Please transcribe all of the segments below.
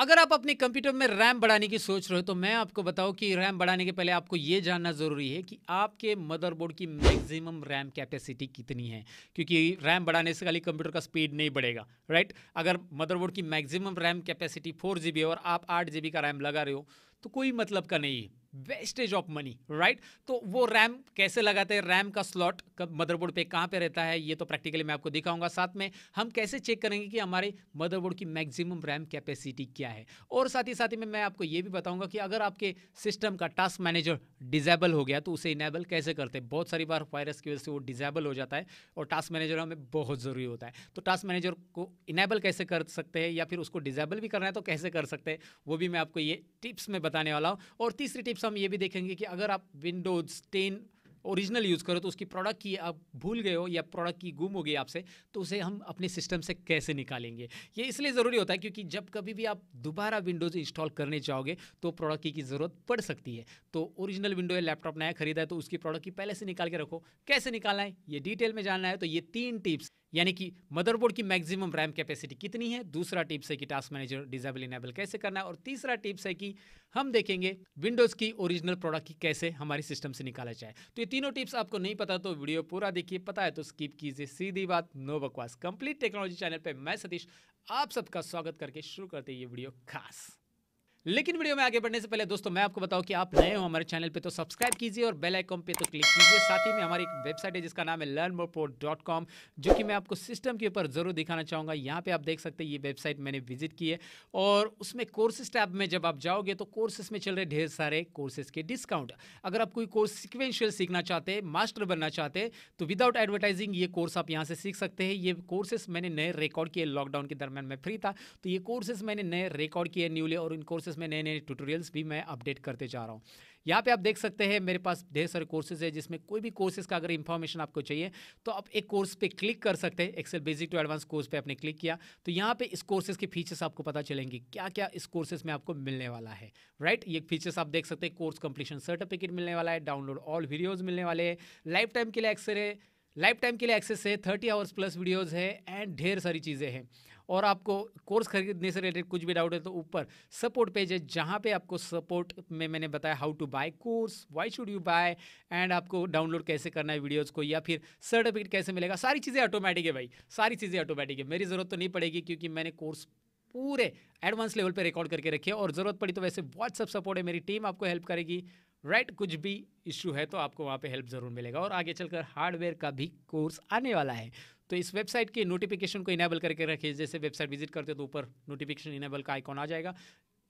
अगर आप अपने कंप्यूटर में रैम बढ़ाने की सोच रहे हो तो मैं आपको बताऊं कि रैम बढ़ाने के पहले आपको ये जानना ज़रूरी है कि आपके मदरबोर्ड की मैक्सिमम रैम कैपेसिटी कितनी है क्योंकि रैम बढ़ाने से खाली कंप्यूटर का स्पीड नहीं बढ़ेगा राइट अगर मदरबोर्ड की maximum RAM capacity four G है और आप आठ जी का रैम लगा रहे हो तो कोई मतलब का नहीं है वेस्टेज ऑफ मनी राइट तो वो रैम कैसे लगाते हैं रैम का स्लॉट मदरबोर्ड पे कहाँ पे रहता है ये तो प्रैक्टिकली मैं आपको दिखाऊंगा साथ में हम कैसे चेक करेंगे कि हमारे मदरबोर्ड की मैक्सिमम रैम कैपेसिटी क्या है और साथ ही साथ ही में मैं आपको ये भी बताऊंगा कि अगर आपके सिस्टम का टास्क मैनेजर डिजेबल हो गया तो उसे इनेबल कैसे करते हैं बहुत सारी बार वायरस की वजह से वो डिजेबल हो जाता है और टास्क मैनेजर हमें बहुत ज़रूरी होता है तो टास्क मैनेजर को इनेबल कैसे कर सकते हैं या फिर उसको डिजेबल भी करना है तो कैसे कर सकते हैं वो भी मैं आपको ये टिप्स में बताने वाला हूँ और तीसरी टिप्स हम ये भी देखेंगे कि अगर आप विंडोज़ टेन ओरिजिनल यूज़ करो तो उसकी प्रोडक्ट की आप भूल गए हो या प्रोडक्ट की गुम हो गई आपसे तो उसे हम अपने सिस्टम से कैसे निकालेंगे ये इसलिए ज़रूरी होता है क्योंकि जब कभी भी आप दोबारा विंडोज़ इंस्टॉल करने जाओगे तो प्रोडक्ट की, की ज़रूरत पड़ सकती है तो ओरिजिनल विंडो या लैपटॉप नया खरीदा है तो उसकी प्रोडक्ट की पहले से निकाल के रखो कैसे निकालना है ये डिटेल में जानना है तो ये तीन टिप्स यानी कि मदरबोर्ड की मैक्सिमम रैम कैपेसिटी कितनी है दूसरा टिप्स है कि टास्क मैनेजर डिजेबल इनेबल कैसे करना है और तीसरा टिप्स है कि हम देखेंगे विंडोज़ की ओरिजिनल प्रोडक्ट की कैसे हमारे सिस्टम से निकाला जाए तो ये तीनों टिप्स आपको नहीं पता तो वीडियो पूरा देखिए पता है तो स्किप कीजिए सीधी बात नो बकवास कंप्लीट टेक्नोलॉजी चैनल पर मैं सतीश आप सबका स्वागत करके शुरू करते ये वीडियो खास लेकिन वीडियो में आगे बढ़ने से पहले दोस्तों मैं आपको बताऊं कि आप नए हो हमारे चैनल पे तो सब्सक्राइब कीजिए और बेल आइकॉन पे तो क्लिक कीजिए साथ ही में हमारी एक वेबसाइट है जिसका नाम है कॉम जो कि मैं आपको सिस्टम के ऊपर ज़रूर दिखाना चाहूंगा यहाँ पे आप देख सकते हैं ये वेबसाइट मैंने विजिट की है और उसमें कोर्सेज टैब में जब आप जाओगे तो कोर्सेज में चल रहे ढेर सारे कोर्सेस के डिस्काउंट अगर आप कोई कोर्स सिक्वेंशियल सीखना चाहते हैं मास्टर बनना चाहते हैं तो विदाउट एडवर्टाइजिंग ये कोर्स आप यहाँ से सीख सकते हैं ये कोर्सेज मैंने नए रिकॉर्ड किए लॉकडाउन के दरमियान में फ्री था तो ये कोर्सेज मैंने नए रिकॉर्ड किए न्यूली और इन कोर्सेज उसमें नए नए ट्यूटोरियल्स भी मैं अपडेट करते जा रहा हूँ यहाँ पे आप देख सकते हैं मेरे पास ढेर सारे कोर्सेज है जिसमें कोई भी कोर्सेज का अगर इन्फॉर्मेशन आपको चाहिए तो आप एक कोर्स पे क्लिक कर सकते हैं Excel basic to advance course पे आपने क्लिक किया तो यहाँ पे इस कोर्सेज के फीचर्स आपको पता चलेंगे क्या क्या इस कोर्सेज में आपको मिलने वाला है राइट ये फीचर्स आप देख सकते हैं कोर्स कंप्लीशन सर्टिफिकेट मिलने वाला है डाउनलोड ऑल वीडियोज़ मिलने वाले हैं लाइफ टाइम के लिए एक्सरे लाइफ टाइम के लिए एक्सेस है थर्टी आवर्स प्लस वीडियोज़ है एंड ढेर सारी चीज़ें हैं और आपको कोर्स खरीदने से रिलेटेड कुछ भी डाउट है तो ऊपर सपोर्ट पेज है जहाँ पे आपको सपोर्ट में मैंने बताया how to buy course why should you buy and आपको डाउनलोड कैसे करना है वीडियोज़ को या फिर सर्टिफिकेट कैसे मिलेगा सारी चीज़ें ऑटोमेटिक है भाई सारी चीज़ें ऑटोमेटिक है मेरी ज़रूरत तो नहीं पड़ेगी क्योंकि मैंने कोर्स पूरे एडवांस लेवल पर रिकॉर्ड करके रखे और ज़रूरत पड़ी तो वैसे व्हाट्सअप सपोर्ट है मेरी टीम आपको हेल्प करेगी राइट right, कुछ भी इश्यू है तो आपको वहाँ पे हेल्प ज़रूर मिलेगा और आगे चलकर हार्डवेयर का भी कोर्स आने वाला है तो इस वेबसाइट के नोटिफिकेशन को इनेबल करके रखिए जैसे वेबसाइट विजिट करते हो तो ऊपर नोटिफिकेशन इनेबल का आइकॉन आ जाएगा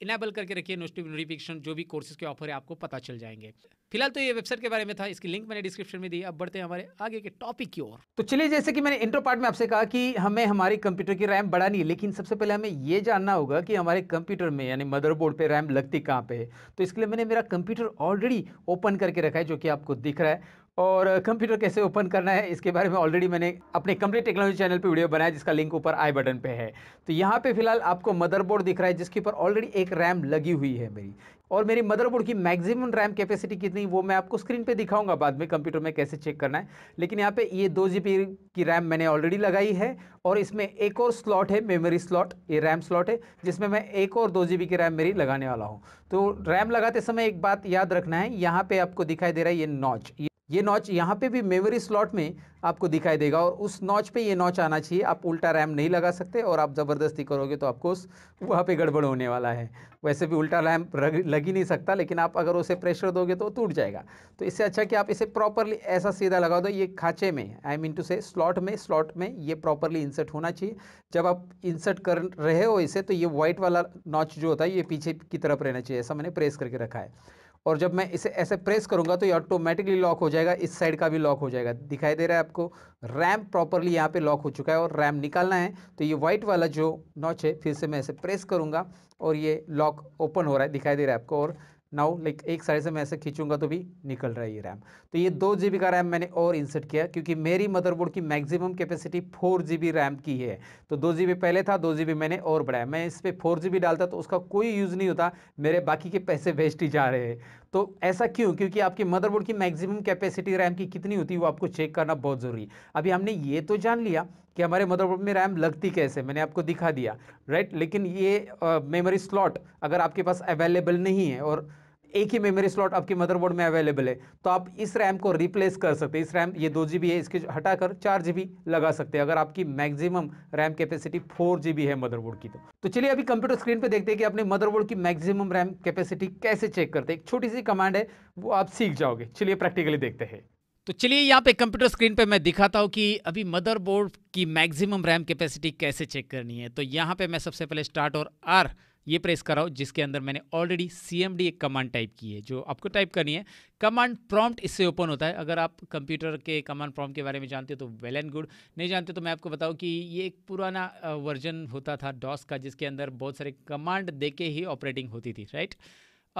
इनेबल करके रखिए नोटिफिकेशन जो भी कोर्सेज के ऑफर है आपको पता चल जाएंगे फिलहाल तो ये वेबसाइट के बारे में था इसकी लिंक मैंने डिस्क्रिप्शन में दी अब बढ़ते हैं हमारे आगे के टॉपिक की ओर तो चलिए जैसे कि मैंने इंट्रो पार्ट में आपसे कहा कि हमें हमारे कंप्यूटर की रैम बढ़ानी है लेकिन सबसे पहले हमें ये जानना होगा कि हमारे कंप्यूटर में यानी मदरबोर्ड पे रैम लगती कहाँ पे है तो इसके लिए मैंने मेरा कंप्यूटर ऑलरेडी ओपन करके रखा है जो कि आपको दिख रहा है और कंप्यूटर कैसे ओपन करना है इसके बारे में ऑलरेडी मैंने अपने कंप्लीट टेक्नोलॉजी चैनल पे वीडियो बनाया जिसका लिंक ऊपर आई बटन पे है तो यहाँ पे फिलहाल आपको मदरबोर्ड दिख रहा है जिसके ऊपर ऑलरेडी एक रैम लगी हुई है मेरी और मेरी मदरबोर्ड की मैक्सिमम रैम कैपेसिटी कितनी वो मैं आपको स्क्रीन पर दिखाऊंगा बाद में कंप्यूटर में कैसे चेक करना है लेकिन यहाँ पर ये दो जी की रैम मैंने ऑलरेडी लगाई है और इसमें एक और स्लॉट है मेमोरी स्लॉट ये रैम स्लॉट है जिसमें मैं एक और दो जी की रैम मेरी लगाने वाला हूँ तो रैम लगाते समय एक बात याद रखना है यहाँ पर आपको दिखाई दे रहा है ये नॉच ये नॉच यहाँ पे भी मेमोरी स्लॉट में आपको दिखाई देगा और उस नॉच पे ये नॉच आना चाहिए आप उल्टा रैम नहीं लगा सकते और आप ज़बरदस्ती करोगे तो आपको उस वहाँ पे गड़बड़ होने वाला है वैसे भी उल्टा रैम लग ही नहीं सकता लेकिन आप अगर उसे प्रेशर दोगे तो टूट जाएगा तो इससे अच्छा कि आप इसे प्रॉपरली ऐसा सीधा लगा दो ये खाँचे में आई मीन टू से स्लॉट में स्लॉट में ये प्रॉपरली इंसर्ट होना चाहिए जब आप इंसर्ट कर रहे हो इसे तो ये व्हाइट वाला नॉच जो होता है ये पीछे की तरफ रहना चाहिए ऐसा मैंने प्रेस करके रखा है और जब मैं इसे ऐसे प्रेस करूंगा तो ये ऑटोमेटिकली लॉक हो जाएगा इस साइड का भी लॉक हो जाएगा दिखाई दे रहा है आपको रैम प्रॉपरली यहाँ पे लॉक हो चुका है और रैम निकालना है तो ये व्हाइट वाला जो नॉच है फिर से मैं ऐसे प्रेस करूंगा और ये लॉक ओपन हो रहा है दिखाई दे रहा है आपको और नाउ लाइक एक साइड से मैं ऐसे खींचूंगा तो भी निकल रहा है ये रैम तो ये हम्म। दो जी का रैम मैंने और इंसर्ट किया क्योंकि मेरी मदरबोर्ड की maximum capacity four G RAM की है तो दो जी पहले था दो जी मैंने और बढ़ाया मैं इस पर फोर जी डालता तो उसका कोई यूज़ नहीं होता मेरे बाकी के पैसे वेस्ट ही जा रहे हैं तो ऐसा क्यों क्योंकि आपके मदरबोर्ड की मैक्सिमम कैपेसिटी रैम की कितनी होती है वो आपको चेक करना बहुत ज़रूरी है अभी हमने ये तो जान लिया कि हमारे मदरबोर्ड में रैम लगती कैसे मैंने आपको दिखा दिया राइट लेकिन ये मेमोरी स्लॉट अगर आपके पास अवेलेबल नहीं है और एक ही मेमोरी स्लॉट आपके मदरबोर्ड में अवेलेबल है तो आप इस रैम को रिप्लेस कर सकते हैं इस रैम ये दो जी है इसके हटाकर चार जी लगा सकते हैं अगर आपकी maximum RAM capacity four G है मदरबोर्ड की तो तो चलिए अभी कंप्यूटर स्क्रीन पे देखते हैं कि अपने मदरबोर्ड की मैक्सिमम रैम कैपेसिटी कैसे चेक करते हैं एक छोटी सी कमांड है वो आप सीख जाओगे चलिए प्रैक्टिकली देखते हैं तो चलिए यहाँ पे कंप्यूटर स्क्रीन पे मैं दिखाता हूँ कि अभी मदरबोर्ड की मैक्सिमम रैम कैपेसिटी कैसे चेक करनी है तो यहाँ पे मैं सबसे पहले स्टार्ट और आर ये प्रेस कर रहा हूँ जिसके अंदर मैंने ऑलरेडी सी एम डी एक कमांड टाइप की है जो आपको टाइप करनी है कमांड प्रॉम्प्ट इससे ओपन होता है अगर आप कंप्यूटर के कमांड प्रॉम्प्ट के बारे में जानते हो तो वेल एंड गुड नहीं जानते तो मैं आपको बताऊँ कि ये एक पुराना वर्जन होता था डॉस का जिसके अंदर बहुत सारे कमांड दे के ही ऑपरेटिंग होती थी राइट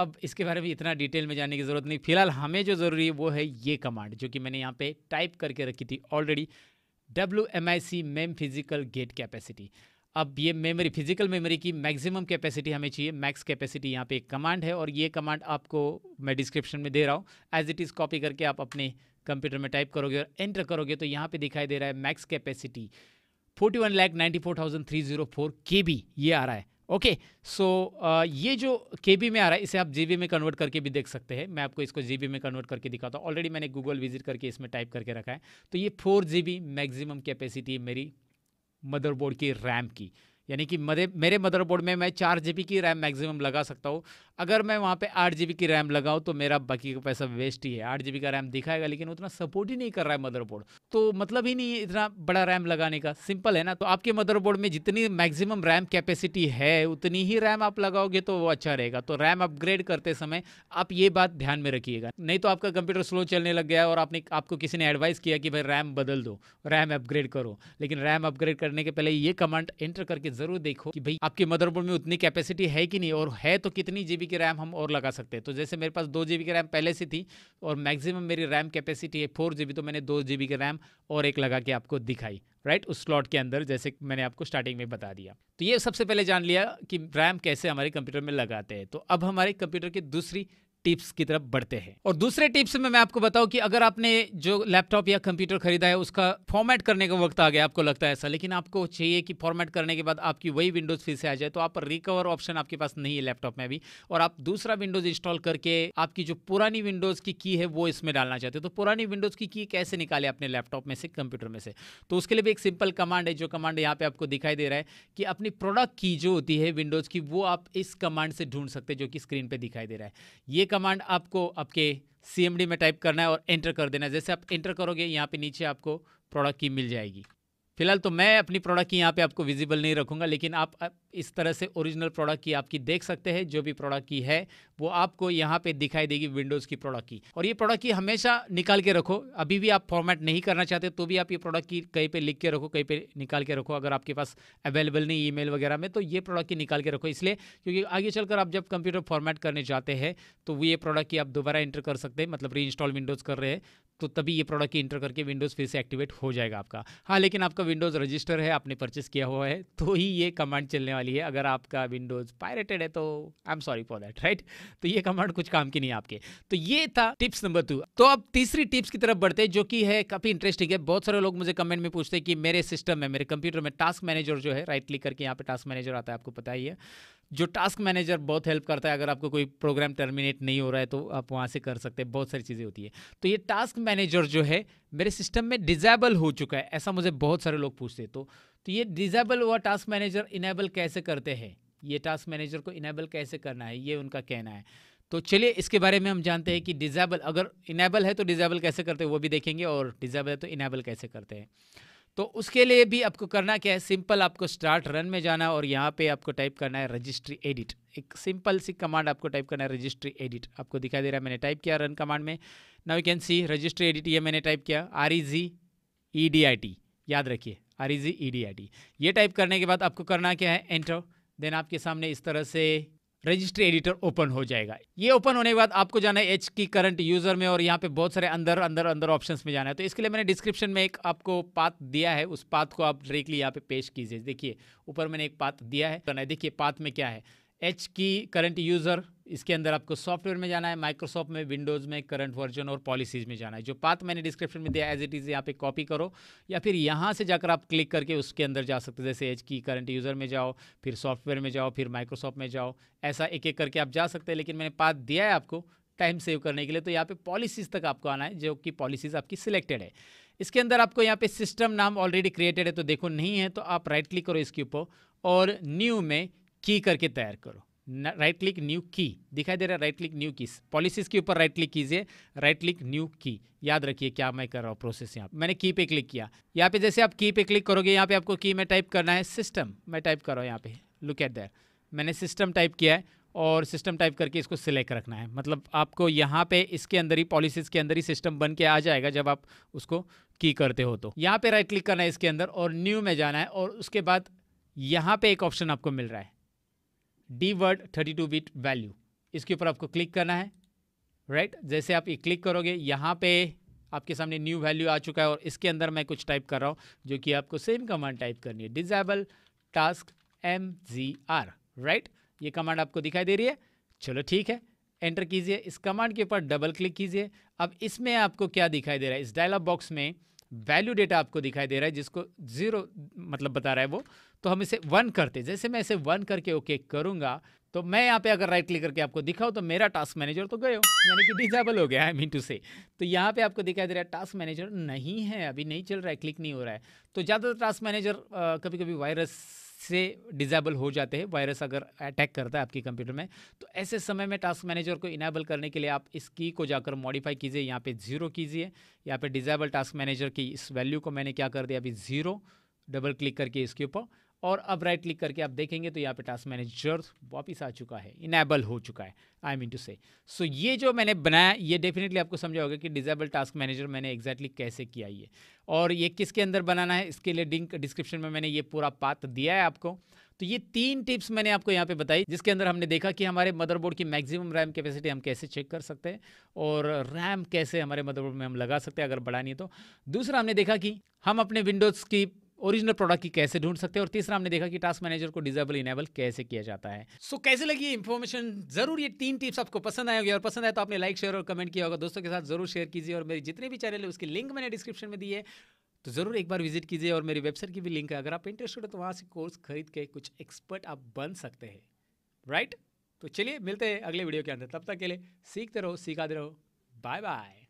अब इसके बारे में इतना डिटेल में जाने की ज़रूरत नहीं फिलहाल हमें जो ज़रूरी है वो है ये कमांड जो कि मैंने यहाँ पे टाइप करके रखी थी already W M I C mem physical get capacity अब ये मेमोरी फिजिकल मेमोरी की मैक्सिमम कैपेसिटी हमें चाहिए मैक्स कैपेसिटी यहाँ पे एक कमांड है और ये कमांड आपको मैं डिस्क्रिप्शन में दे रहा हूँ एज इट इज़ कॉपी करके आप अपने कंप्यूटर में टाइप करोगे और एंटर करोगे तो यहाँ पे दिखाई दे रहा है max capacity forty one lakh ninety four thousand three zero four K B ये आ रहा है okay okay, so so, uh, ये जो के बी में आ रहा है इसे आप जी में कन्वर्ट करके भी देख सकते हैं मैं आपको इसको जी में कन्वर्ट करके दिखाता हूँ ऑलरेडी मैंने गूगल विजिट करके इसमें टाइप करके रखा है तो ये फोर जी मैक्सिमम कैपेसिटी मेरी मदरबोर्ड की रैम की यानी कि मेरे मेरे मदरबोर्ड में मैं चार जी की रैम मैक्सिमम लगा सकता हूँ अगर मैं वहाँ पे आठ जी की रैम लगाऊँ तो मेरा बाकी का पैसा वेस्ट ही है आठ जी का रैम दिखाएगा लेकिन उतना सपोर्ट ही नहीं कर रहा है मदरबोर्ड तो मतलब ही नहीं है इतना बड़ा रैम लगाने का सिंपल है ना तो आपके मदरबोर्ड में जितनी मैक्सिमम रैम कैपेसिटी है उतनी ही रैम आप लगाओगे तो वो अच्छा रहेगा तो रैम अपग्रेड करते समय आप ये बात ध्यान में रखिएगा नहीं तो आपका कंप्यूटर स्लो चलने लग गया और आपने आपको किसी ने एडवाइस किया कि भाई रैम बदल दो रैम अपग्रेड करो लेकिन रैम अपग्रेड करने के पहले ये कमांड एंटर करके जरूर देखो कि भाई आपके मदरबोर्ड में उतनी कैपेसिटी है कि नहीं और है तो कितनी जीबी की रैम हम और लगा सकते हैं तो जैसे मेरे पास दो जीबी की रैम पहले से थी और मैक्सिमम मेरी रैम कैपेसिटी है फोर जीबी तो मैंने दो जीबी की रैम और एक लगा के आपको दिखाई राइट उस स्लॉट के अंदर जैसे मैंने आपको स्टार्टिंग में बता दिया तो ये सबसे पहले जान लिया कि रैम कैसे हमारे कंप्यूटर में लगाते हैं तो अब हमारे कंप्यूटर की दूसरी टिप्स की तरफ बढ़ते हैं और दूसरे टिप्स में मैं आपको बताऊं कि अगर आपने जो लैपटॉप या कंप्यूटर खरीदा है उसका फॉर्मेट करने का वक्त आ गया आपको लगता है ऐसा लेकिन आपको चाहिए कि फॉर्मेट करने के बाद आपकी वही विंडोज फिर से आ जाए तो आप रिकवर ऑप्शन आपके पास नहीं है लैपटॉप में भी और आप दूसरा विंडोज इंस्टॉल करके आपकी जो पुरानी विंडोज की की है वो इसमें डालना चाहते हो तो पुरानी विंडोज की की कैसे निकाले अपने लैपटॉप में से कंप्यूटर में से तो उसके लिए भी एक सिंपल कमांड है जो कमांड यहाँ पे आपको दिखाई दे रहा है कि अपनी प्रोडक्ट की जो होती है विंडोज की वो आप इस कमांड से ढूंढ सकते हैं जो कि स्क्रीन पर दिखाई दे रहा है ये कमांड आपको आपके सी में टाइप करना है और एंटर कर देना है जैसे आप एंटर करोगे यहाँ पे नीचे आपको प्रोडक्ट की मिल जाएगी फिलहाल तो मैं अपनी प्रोडक्ट की यहाँ पे आपको विजिबल नहीं रखूँगा लेकिन आप इस तरह से ओरिजिनल प्रोडक्ट की आपकी देख सकते हैं जो भी प्रोडक्ट की है वो आपको यहाँ पे दिखाई देगी विंडोज़ की प्रोडक्ट की और ये प्रोडक्ट की हमेशा निकाल के रखो अभी भी आप फॉर्मेट नहीं करना चाहते तो भी आप ये प्रोडक्ट की कहीं पर लिख के रखो कहीं पर निकाल के रखो अगर आपके पास अवेलेबल नहीं ई वगैरह में तो ये प्रोडक्ट की निकाल के रखो इसलिए क्योंकि आगे चलकर आप जब कंप्यूटर फॉर्मेट करने जाते हैं तो ये प्रोडक्ट की आप दोबारा इंटर कर सकते हैं मतलब री इंस्टॉल विंडोज़ कर रहे हैं तो तभी ये प्रोडक्ट इंटर करके विंडोज़ फिर से एक्टिवेट हो जाएगा आपका हाँ लेकिन आपका विंडोज़ रजिस्टर है आपने परचेस किया हुआ है तो ही ये कमांड चलने वाली है अगर आपका विंडोज़ पायरेटेड है तो I am sorry for that right तो ये कमांड कुछ काम की नहीं आपके तो ये था टिप्स नंबर टू तो अब तीसरी टिप्स की तरफ बढ़ते जो कि है काफ़ी इंटरेस्टिंग है बहुत सारे लोग मुझे कमेंट में पूछते हैं कि मेरे सिस्टम में मेरे कंप्यूटर में टास्क मैनेजर जो है राइट क्लिक करके यहाँ पे टास्क मैनेजर आता है आपको पता ही है जो टास्क मैनेजर बहुत हेल्प करता है अगर आपको कोई प्रोग्राम टर्मिनेट नहीं हो रहा है तो आप वहाँ से कर सकते हैं बहुत सारी चीज़ें होती है तो ये टास्क मैनेजर जो है मेरे सिस्टम में डिजेबल हो चुका है ऐसा मुझे बहुत सारे लोग पूछते हैं तो, तो ये डिजेबल हुआ टास्क मैनेजर इनेबल कैसे करते हैं ये टास्क मैनेजर को इनेबल कैसे करना है ये उनका कहना है तो चलिए इसके बारे में हम जानते हैं कि डिजेबल अगर इनेबल है तो डिजेबल कैसे करते हैं वो भी देखेंगे और डिजेबल है तो इनेबल कैसे करते हैं तो उसके लिए भी आपको करना क्या है सिंपल आपको स्टार्ट रन में जाना और यहाँ पे आपको टाइप करना है रजिस्ट्री एडिट एक सिंपल सी कमांड आपको टाइप करना है रजिस्ट्री एडिट आपको दिखाई दे रहा है मैंने टाइप किया रन कमांड में now you can see registry edit ये मैंने टाइप किया R E G E D I T याद रखिए R E G E D I T ये टाइप करने के बाद आपको करना क्या है एंटर देन आपके सामने इस तरह से रजिस्ट्री एडिटर ओपन हो जाएगा ये ओपन होने के बाद आपको जाना है एच की करंट यूजर में और यहाँ पे बहुत सारे अंदर अंदर अंदर ऑप्शंस में जाना है तो इसके लिए मैंने डिस्क्रिप्शन में एक आपको पाथ दिया है उस पाथ को आप डायरेक्टली यहाँ पे पेश कीजिए देखिए ऊपर मैंने एक पाथ दिया है तो देखिए पाथ में क्या है एच की करंट यूज़र इसके अंदर आपको सॉफ्टवेयर में जाना है माइक्रोसॉफ्ट में विंडोज़ में करंट वर्जन और पॉलिसीज़ में जाना है जो पाथ मैंने डिस्क्रिप्शन में दिया एज इट इज़ यहाँ पे कॉपी करो या फिर यहाँ से जाकर आप क्लिक करके उसके अंदर जा सकते हैं जैसे एच की करंट यूज़र में जाओ फिर सॉफ्टवेयर में जाओ फिर माइक्रोसॉफ्ट में जाओ ऐसा एक एक करके आप जा सकते हैं लेकिन मैंने पाथ दिया है आपको टाइम सेव करने के लिए तो यहाँ पे पॉलिसीज़ तक आपको आना है जो कि पॉलिसीज़ आपकी सिलेक्टेड है इसके अंदर आपको यहाँ पे सिस्टम नाम ऑलरेडी क्रिएटेड है तो देखो नहीं है तो आप राइट क्लिक करो इसके ऊपर और न्यू में की करके तैयार करो राइट क्लिक न्यू की दिखाई दे रहा है right click new key policies के ऊपर राइट क्लिक कीजिए राइट क्लिक न्यू की याद रखिए क्या मैं कर रहा हूँ प्रोसेस यहाँ मैंने की पे क्लिक किया यहाँ पे जैसे आप की पे क्लिक करोगे यहाँ पे आपको की में टाइप करना है सिस्टम मैं टाइप कर रहा हूँ यहाँ पे लुक एट दैर मैंने सिस्टम टाइप किया है और सिस्टम टाइप करके इसको सिलेक्ट रखना है मतलब आपको यहाँ पे इसके अंदर ही पॉलिसीज़ के अंदर ही सिस्टम बन के आ जाएगा जब आप उसको की करते हो तो यहाँ पे राइट क्लिक करना है इसके अंदर और न्यू में जाना है और उसके बाद यहाँ पे एक ऑप्शन आपको मिल रहा है D word thirty two bit value इसके ऊपर आपको क्लिक करना है राइट right? जैसे आप ये क्लिक करोगे यहाँ पे आपके सामने न्यू वैल्यू आ चुका है और इसके अंदर मैं कुछ टाइप कर रहा हूँ जो कि आपको सेम कमांड टाइप करनी है disable task M G R right ये कमांड आपको दिखाई दे रही है चलो ठीक है एंटर कीजिए इस कमांड के ऊपर डबल क्लिक कीजिए अब इसमें आपको क्या दिखाई दे रहा है इस डायलॉग बॉक्स में वैल्यू डेटा आपको दिखाई दे रहा है जिसको जीरो मतलब बता रहा है वो तो हम इसे वन करते जैसे मैं इसे वन करके ओके करूंगा तो मैं यहाँ पे अगर राइट क्लिक करके आपको दिखाऊँ तो मेरा टास्क मैनेजर तो गए यानी कि डिजेबल हो गया आई मीन टू से तो यहाँ पे आपको दिखाई दे रहा है टास्क मैनेजर नहीं है अभी नहीं चल रहा है क्लिक नहीं हो रहा है तो ज़्यादातर टास्क मैनेजर कभी कभी वायरस से डिजेबल हो जाते हैं वायरस अगर अटैक करता है आपके कंप्यूटर में तो ऐसे समय में टास्क मैनेजर को इनेबल करने के लिए आप इस की को जाकर मॉडिफाई कीजिए यहाँ पे ज़ीरो कीजिए यहाँ पे डिजेबल टास्क मैनेजर की इस वैल्यू को मैंने क्या कर दिया अभी ज़ीरो डबल क्लिक करके इसके ऊपर और अब राइट क्लिक करके आप देखेंगे तो यहाँ पे टास्क मैनेजर वापस आ चुका है इनेबल हो चुका है आई मीन टू से सो ये जो मैंने बनाया ये डेफिनेटली आपको समझा होगा कि डिजेबल टास्क मैनेजर मैंने एग्जैक्टली exactly कैसे किया ये और ये किसके अंदर बनाना है इसके लिए लिंक डिस्क्रिप्शन में मैंने ये पूरा पात दिया है आपको तो ये तीन टिप्स मैंने आपको यहाँ पे बताई जिसके अंदर हमने देखा कि हमारे मदरबोर्ड की मैक्सिमम रैम कैपेसिटी हम कैसे चेक कर सकते हैं और रैम कैसे हमारे मदरबोर्ड में हम लगा सकते हैं अगर बढ़ानी है तो दूसरा हमने देखा कि हम अपने विंडोज़ की ओरिजिनल प्रोडक्ट की कैसे ढूंढ सकते हैं और तीसरा हमने देखा कि टास्क मैनेजर को डिजेबल इनेबल कैसे किया जाता है सो so, कैसे लगी इन्फॉर्मेशन जरूर ये तीन टिप्स आपको पसंद आएगी और पसंद आए तो आपने लाइक शेयर और कमेंट किया होगा दोस्तों के साथ जरूर शेयर कीजिए और मेरी जितने भी चैनल है उसकी लिंक मैंने डिस्क्रिप्शन में दी है तो ज़रूर एक बार विजिट कीजिए और मेरी वेबसाइट की भी लिंक है अगर आप इंटरेस्टेड हो तो वहाँ से कोर्स खरीद के कुछ एक्सपर्ट आप बन सकते हैं राइट तो चलिए मिलते हैं अगले वीडियो के अंदर तब तक के लिए सीखते रहो सिखाते रहो बाय बाय